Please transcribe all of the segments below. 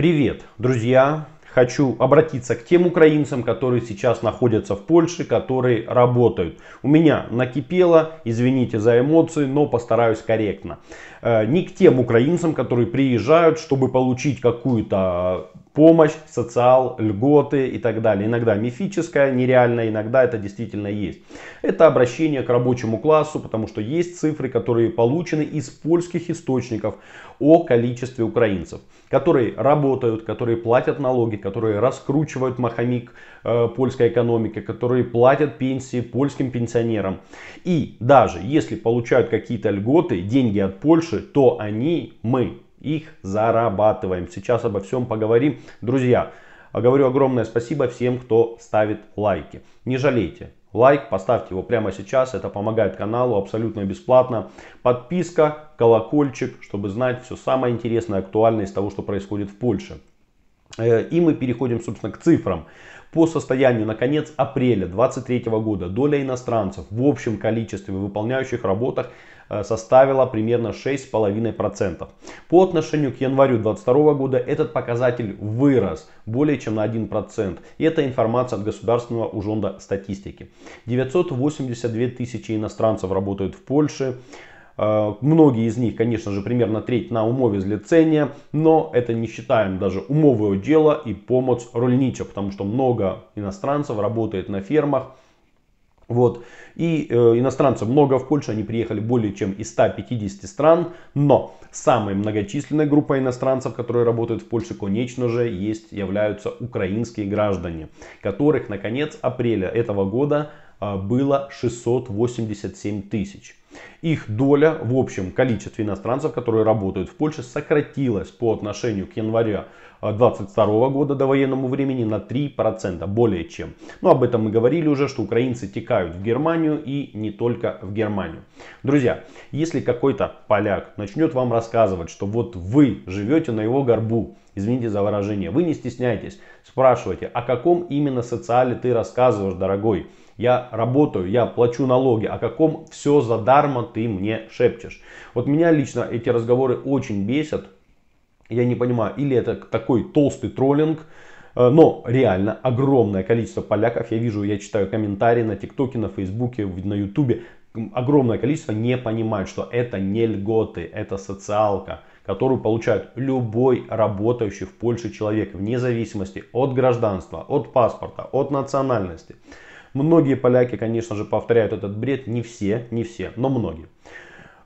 Привет, друзья! Хочу обратиться к тем украинцам, которые сейчас находятся в Польше, которые работают. У меня накипело, извините за эмоции, но постараюсь корректно. Э, не к тем украинцам, которые приезжают, чтобы получить какую-то помощь, социал, льготы и так далее. Иногда мифическая, нереальная, иногда это действительно есть. Это обращение к рабочему классу, потому что есть цифры, которые получены из польских источников о количестве украинцев, которые работают, которые платят налоги, которые раскручивают маховик э, польской экономики, которые платят пенсии польским пенсионерам. И даже если получают какие-то льготы, деньги от Польши, то они, мы, их зарабатываем. Сейчас обо всем поговорим. Друзья, говорю огромное спасибо всем, кто ставит лайки. Не жалейте. Лайк, поставьте его прямо сейчас, это помогает каналу абсолютно бесплатно. Подписка, колокольчик, чтобы знать все самое интересное, актуальное из того, что происходит в Польше. Э, и мы переходим, собственно, к цифрам. По состоянию на конец апреля 2023 года доля иностранцев в общем количестве выполняющих работах Э, составила примерно 6,5%. По отношению к январю 2022 года этот показатель вырос более чем на 1%. И это информация от государственного ужонда статистики. 982 тысячи иностранцев работают в Польше. Э, многие из них, конечно же, примерно треть на умове злицения, но это не считаем даже умовое дело и помощь рольничок, потому что много иностранцев работает на фермах, вот. И э, иностранцев много в Польше, они приехали более чем из 150 стран, но самая многочисленная группа иностранцев, которые работают в Польше, конечно же, есть, являются украинские граждане, которых на конец апреля этого года э, было 687 тысяч. Их доля в общем количестве иностранцев, которые работают в Польше, сократилась по отношению к январю 22 э, года до военному времени на 3%, более чем. Но ну, об этом мы говорили уже, что украинцы текают в Германию и не только в Германию. Друзья, если какой-то поляк начнет вам рассказывать, что вот вы живете на его горбу, извините за выражение, вы не стесняйтесь, спрашивайте, о каком именно социале ты рассказываешь, дорогой. Я работаю, я плачу налоги, о каком все задарма ты мне шепчешь. Вот меня лично эти разговоры очень бесят. Я не понимаю, или это такой толстый троллинг, э, но реально огромное количество поляков, я вижу, я читаю комментарии на ТикТоке, на Фейсбуке, на Ютубе, огромное количество не понимают, что это не льготы, это социалка, которую получает любой работающий в Польше человек, вне зависимости от гражданства, от паспорта, от национальности. Многие поляки, конечно же, повторяют этот бред. Не все, не все, но многие.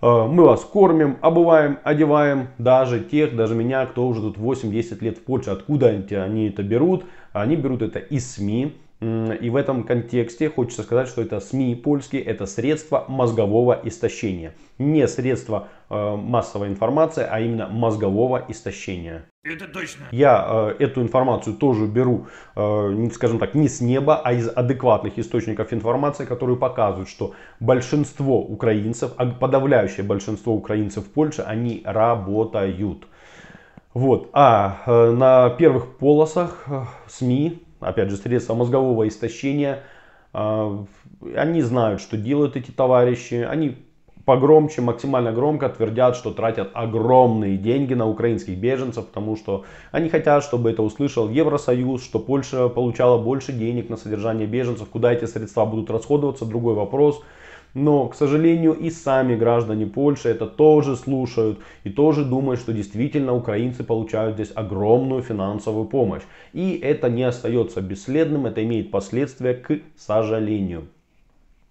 Э, мы вас кормим, обуваем, одеваем, даже тех, даже меня, кто уже тут 8-10 лет в Польше. Откуда они это берут? Они берут это из СМИ, и в этом контексте хочется сказать, что это СМИ польские, это средства мозгового истощения. Не средства э, массовой информации, а именно мозгового истощения. Это точно. Я э, эту информацию тоже беру, э, скажем так, не с неба, а из адекватных источников информации, которые показывают, что большинство украинцев, а подавляющее большинство украинцев в Польше, они работают. Вот. А э, на первых полосах э, СМИ опять же, средства мозгового истощения. А, они знают, что делают эти товарищи. Они погромче, максимально громко твердят, что тратят огромные деньги на украинских беженцев, потому что они хотят, чтобы это услышал Евросоюз, что Польша получала больше денег на содержание беженцев. Куда эти средства будут расходоваться, другой вопрос. Но, к сожалению, и сами граждане Польши это тоже слушают и тоже думают, что действительно украинцы получают здесь огромную финансовую помощь. И это не остается бесследным, это имеет последствия, к сожалению.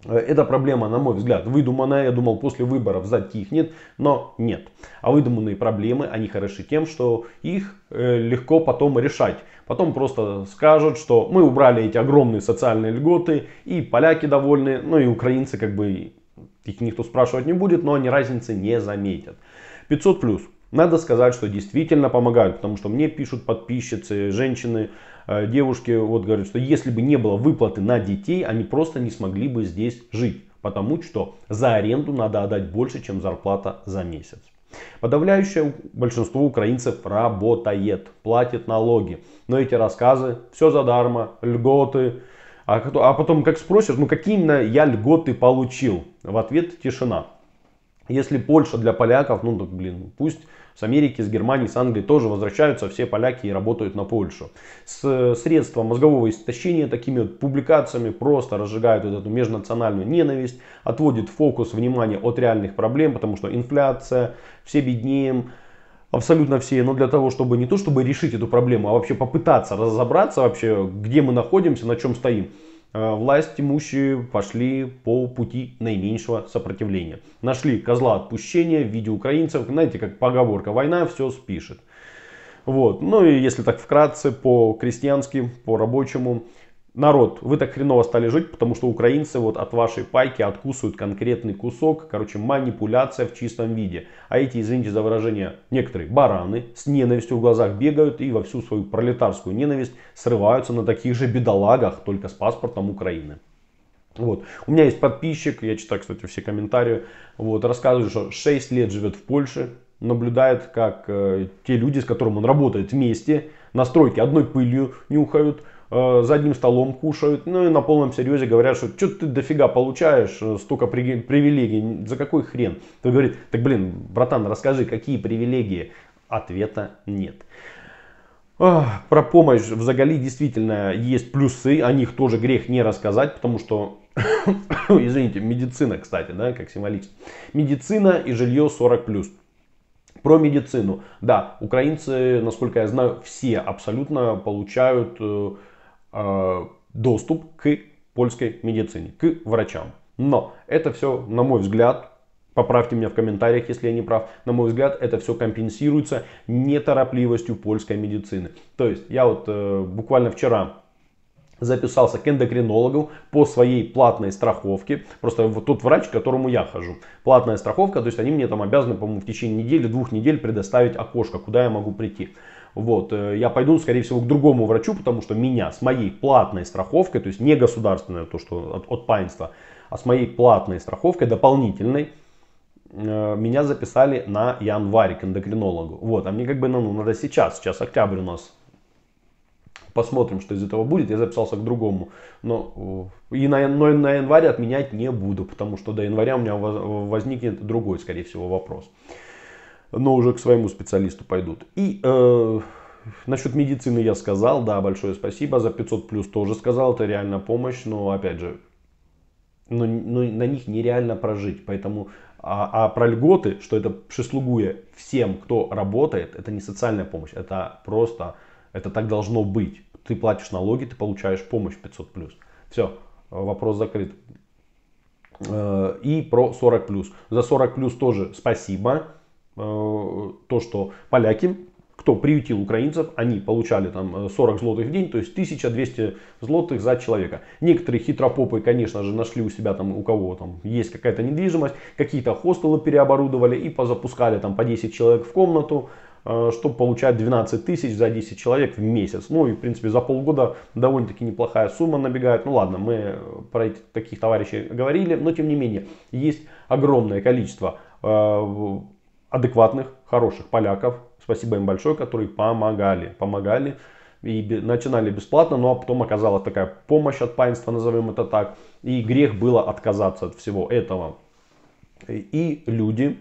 Э, эта проблема, на мой взгляд, выдуманная. Я думал, после выборов затихнет, но нет. А выдуманные проблемы, они хороши тем, что их э, легко потом решать. Потом просто скажут, что мы убрали эти огромные социальные льготы, и поляки довольны, ну и украинцы как бы их никто спрашивать не будет, но они разницы не заметят. 500 плюс. Надо сказать, что действительно помогают, потому что мне пишут подписчицы, женщины, Э, девушки вот говорят, что если бы не было выплаты на детей, они просто не смогли бы здесь жить. Потому что за аренду надо отдать больше, чем зарплата за месяц. Подавляющее большинство украинцев работает, платит налоги. Но эти рассказы, все задарма, льготы. А, а потом как спросишь, ну какие именно я льготы получил? В ответ тишина. Если Польша для поляков, ну так блин, пусть с Америки, с Германии, с Англии тоже возвращаются все поляки и работают на Польшу. С э, средства мозгового истощения такими вот публикациями просто разжигают вот эту межнациональную ненависть, отводит фокус внимания от реальных проблем, потому что инфляция, все беднеем, абсолютно все, но для того, чтобы не то чтобы решить эту проблему, а вообще попытаться разобраться вообще, где мы находимся, на чем стоим. Э, власть имущие пошли по пути наименьшего сопротивления. Нашли козла отпущения в виде украинцев. Знаете, как поговорка «война все спишет». Вот. Ну и если так вкратце, по-крестьянски, по-рабочему, народ, вы так хреново стали жить, потому что украинцы вот от вашей пайки откусывают конкретный кусок. Короче, манипуляция в чистом виде. А эти, извините за выражение, некоторые бараны с ненавистью в глазах бегают и во всю свою пролетарскую ненависть срываются на таких же бедолагах, только с паспортом Украины. Вот. У меня есть подписчик, я читаю, кстати, все комментарии, вот, рассказывает, что 6 лет живет в Польше, наблюдает, как э, те люди, с которыми он работает вместе, на стройке одной пылью нюхают, Э, за одним столом кушают, ну и на полном серьезе говорят, что что ты дофига получаешь, э, столько привилегий, за какой хрен? Ты говорит, так блин, братан, расскажи, какие привилегии? Ответа нет. Про помощь в Заголи действительно есть плюсы, о них тоже грех не рассказать, потому что, извините, медицина, кстати, да, как символично. Медицина и жилье 40+. плюс. Про медицину. Да, украинцы, насколько я знаю, все абсолютно получают э, Э, доступ к польской медицине, к врачам. Но это все, на мой взгляд, поправьте меня в комментариях, если я не прав, на мой взгляд, это все компенсируется неторопливостью польской медицины. То есть я вот э, буквально вчера записался к эндокринологу по своей платной страховке. Просто вот тот врач, к которому я хожу. Платная страховка, то есть они мне там обязаны, по-моему, в течение недели, двух недель предоставить окошко, куда я могу прийти. Вот, э, я пойду, скорее всего, к другому врачу, потому что меня с моей платной страховкой, то есть не государственная, то, что от, от паинства, а с моей платной страховкой дополнительной, э, меня записали на январь к эндокринологу. Вот, а мне как бы ну, ну, надо сейчас, сейчас октябрь у нас. Посмотрим, что из этого будет. Я записался к другому. Но, э, и на, но на январь отменять не буду, потому что до января у меня возникнет другой, скорее всего, вопрос но уже к своему специалисту пойдут. И э, насчет медицины я сказал, да, большое спасибо. За 500 плюс тоже сказал, это реально помощь, но опять же, но, но на них нереально прожить. Поэтому, а, а про льготы, что это прислугуя всем, кто работает, это не социальная помощь, это просто, это так должно быть. Ты платишь налоги, ты получаешь помощь 500 плюс. Все, вопрос закрыт. Э, и про 40 плюс. За 40 плюс тоже спасибо. Э, то, что поляки, кто приютил украинцев, они получали там 40 э, злотых в день, то есть 1200 злотых за человека. Некоторые хитропопы, конечно же, нашли у себя там, у кого там есть какая-то недвижимость, какие-то хостелы переоборудовали и позапускали там по 10 человек в комнату, э, чтобы получать 12 тысяч за 10 человек в месяц. Ну и в принципе за полгода довольно-таки неплохая сумма набегает. Ну ладно, мы про этих таких товарищей говорили, но тем не менее есть огромное количество адекватных, хороших поляков. Спасибо им большое, которые помогали. Помогали и начинали бесплатно, но потом оказалась такая помощь от паинства, назовем это так. И грех было отказаться от всего этого. И люди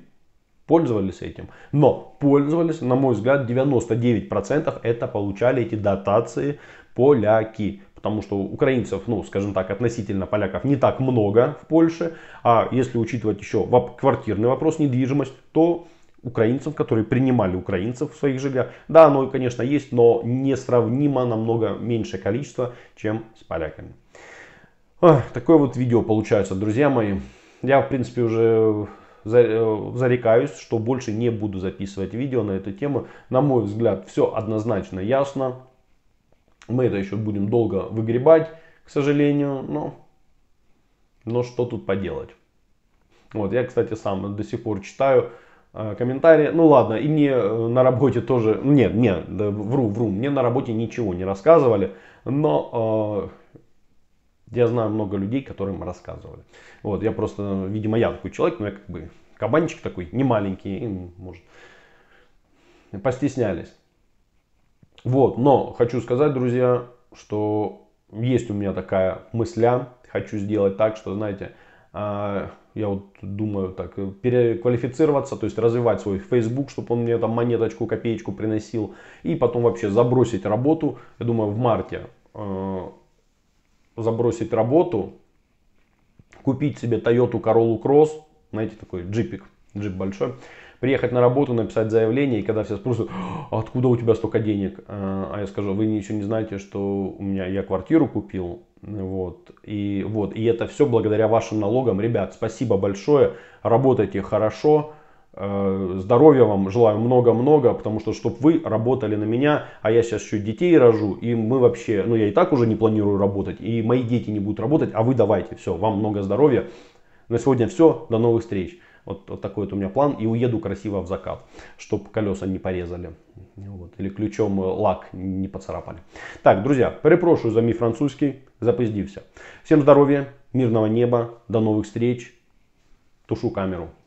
пользовались этим. Но пользовались, на мой взгляд, 99% это получали эти дотации поляки. Потому что украинцев, ну, скажем так, относительно поляков не так много в Польше. А если учитывать еще квартирный вопрос, недвижимость, то украинцев, которые принимали украинцев в своих жилья, Да, оно, конечно, есть, но несравнимо намного меньшее количество, чем с поляками. Такое вот видео получается, друзья мои. Я, в принципе, уже э, э, зарекаюсь, что больше не буду записывать видео на эту тему. На мой взгляд, все однозначно ясно. Мы это еще будем долго выгребать, к сожалению, но, но что тут поделать. Вот, я, кстати, сам до сих пор читаю Э, комментарии. Ну ладно, и мне э, на работе тоже, нет, нет, вру, вру, мне на работе ничего не рассказывали, но э, я знаю много людей, которым рассказывали. Вот, я просто, видимо, я такой человек, но я как бы кабанчик такой, не маленький, и, может, постеснялись. Вот, но хочу сказать, друзья, что есть у меня такая мысля, хочу сделать так, что, знаете, а, я вот думаю так, переквалифицироваться, то есть развивать свой Facebook, чтобы он мне там монеточку, копеечку приносил, и потом вообще забросить работу, я думаю, в марте а, забросить работу, купить себе Toyota Corolla Cross, знаете, такой джипик, джип большой, приехать на работу, написать заявление, и когда все спросят, «А откуда у тебя столько денег, а я скажу, вы ничего не знаете, что у меня я квартиру купил, вот. И, вот. и это все благодаря вашим налогам. Ребят, спасибо большое. Работайте хорошо. Э, здоровья вам желаю много-много, потому что, чтобы вы работали на меня, а я сейчас еще детей рожу, и мы вообще, ну я и так уже не планирую работать, и мои дети не будут работать, а вы давайте, все, вам много здоровья. На сегодня все, до новых встреч. Вот, вот такой вот у меня план. И уеду красиво в закат, чтобы колеса не порезали. Вот. Или ключом э, лак не поцарапали. Так, друзья, перепрошу за мій французский. Запиздився. Всем здоровья, мирного неба, до новых встреч. Тушу камеру.